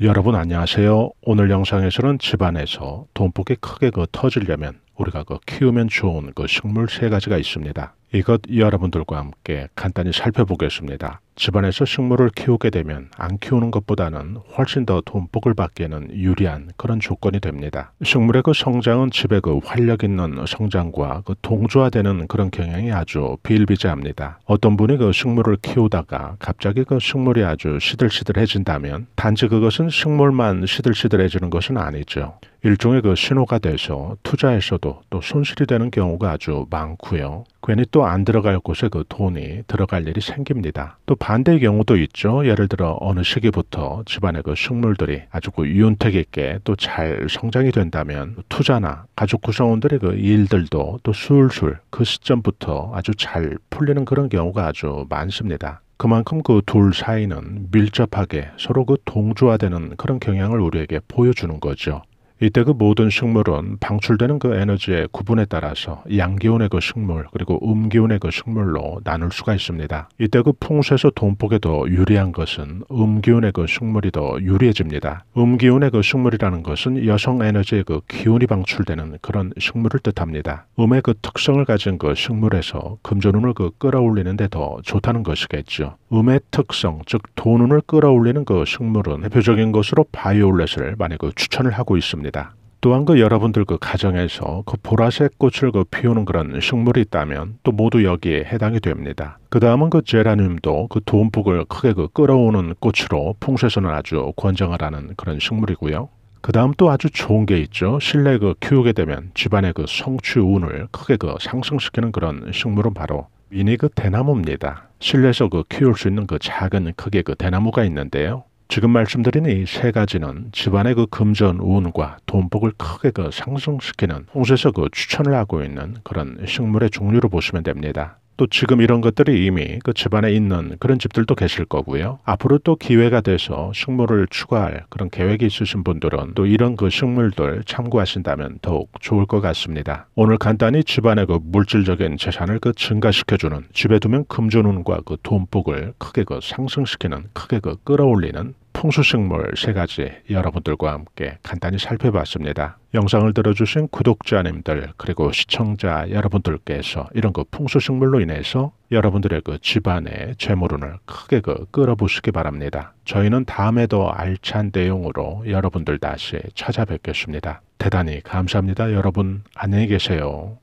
여러분 안녕하세요. 오늘 영상에서는 집안에서 돈복이 크게 그 터지려면 우리가 그 키우면 좋은 그 식물 세 가지가 있습니다. 이것 여러분들과 함께 간단히 살펴보겠습니다. 집안에서 식물을 키우게 되면 안 키우는 것보다는 훨씬 더 돈복을 받기에는 유리한 그런 조건이 됩니다. 식물의 그 성장은 집의 그 활력 있는 성장과 그 동조화되는 그런 경향이 아주 비일비재합니다. 어떤 분이 그 식물을 키우다가 갑자기 그 식물이 아주 시들시들해진다면 단지 그것은 식물만 시들시들해지는 것은 아니죠. 일종의 그 신호가 돼서 투자에서도 또 손실이 되는 경우가 아주 많고요. 괜히 또 안 들어갈 곳에 그 돈이 들어갈 일이 생깁니다. 또 반대의 경우도 있죠. 예를 들어 어느 시기부터 집안의 그 식물들이 아주 그 윤택 있게 또 잘 성장이 된다면 투자나 가족 구성원들의 그 일들도 또 술술 그 시점부터 아주 잘 풀리는 그런 경우가 아주 많습니다. 그만큼 그 둘 사이는 밀접하게 서로 그 동조화되는 그런 경향을 우리에게 보여주는 거죠. 이때 그 모든 식물은 방출되는 그 에너지의 구분에 따라서 양기온의 그 식물 그리고 음기온의 그 식물로 나눌 수가 있습니다. 이때 그 풍수에서 돈복에 도 유리한 것은 음기온의 그 식물이 더 유리해집니다. 음기온의 그 식물이라는 것은 여성 에너지의 그 기온이 방출되는 그런 식물을 뜻합니다. 음의 그 특성을 가진 그 식물에서 금전운을 그 끌어올리는 데 더 좋다는 것이겠죠. 음의 특성 즉 돈운을 끌어올리는 그 식물은 대표적인 것으로 바이올렛을 많이 그 추천을 하고 있습니다. 있습니다. 또한 그 여러분들 그 가정에서 그 보라색 꽃을 그 피우는 그런 식물이 있다면 또 모두 여기에 해당이 됩니다. 그 다음은 그 제라늄도 그 돈북을 크게 그 끌어오는 꽃으로 풍수에서는 아주 권장하라는 그런 식물이고요. 그 다음 또 아주 좋은 게 있죠. 실내 그 키우게 되면 집안의 그 성취 운을 크게 그 상승시키는 그런 식물은 바로 미니 그 대나무입니다. 실내에서 그 키울 수 있는 그 작은 크게 그 대나무가 있는데요. 지금 말씀드린 이 세 가지는 집안의 그 금전 운과 돈복을 크게 그 상승시키는 홍수에서 그 추천을 하고 있는 그런 식물의 종류로 보시면 됩니다. 또 지금 이런 것들이 이미 그 집안에 있는 그런 집들도 계실 거고요. 앞으로 또 기회가 돼서 식물을 추가할 그런 계획이 있으신 분들은 또 이런 그 식물들 참고하신다면 더욱 좋을 것 같습니다. 오늘 간단히 집안의 그 물질적인 재산을 그 증가시켜주는 집에 두면 금전운과 그 돈복을 크게 그 상승시키는 크게 그 끌어올리는 풍수식물 세 가지 여러분들과 함께 간단히 살펴봤습니다. 영상을 들어주신 구독자님들 그리고 시청자 여러분들께서 이런 그 풍수식물로 인해서 여러분들의 그 집안의 재물운을 크게 그 끌어보시기 바랍니다. 저희는 다음에도 알찬 내용으로 여러분들 다시 찾아뵙겠습니다. 대단히 감사합니다. 여러분 안녕히 계세요.